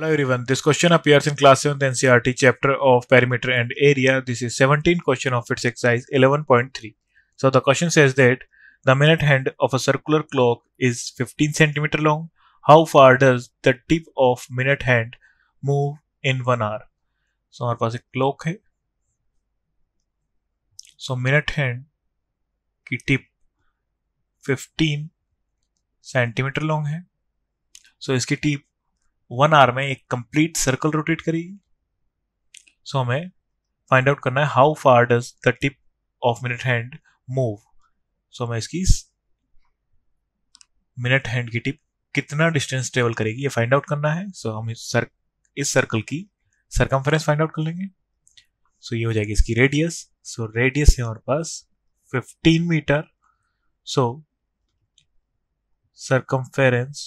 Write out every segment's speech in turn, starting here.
Hello everyone, this question appears in class 7th NCRT chapter of perimeter and area. This is 17 question of its exercise 11.3. So the question says that the minute hand of a circular clock is 15 centimeter long. How far does the tip of minute hand move in one hour? So हमारे पास एक clock है. So minute hand की tip 15 centimetre long है. So इसकी tip वन आर में एक कंप्लीट सर्कल रोटेट करेगी सो हमें फाइंड आउट करना है how far does the tip of minute hand move so हमें इसकी मिनट हैंड की टिप कितना डिस्टेंस ट्रेवल करेगी ये फाइंड आउट करना है सो so, हम इस सर इस सर्कल की सरकमफेरेंस फाइंड आउट कर लेंगे सो so, ये हो जाएगी इसकी रेडियस सो so, रेडियस है हमारे पास 15 मीटर सो सरकमफेरेंस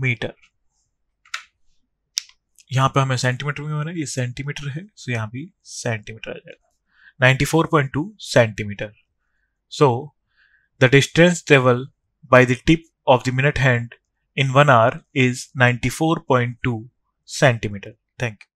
मीटर यहां पे हमें सेंटीमीटर में होना है ये सेंटीमीटर है सो यहां भी सेंटीमीटर आ जाएगा 94.2 centimetre so the distance travel by the tip of the minute hand in one hour is 94.2 centimetre thank you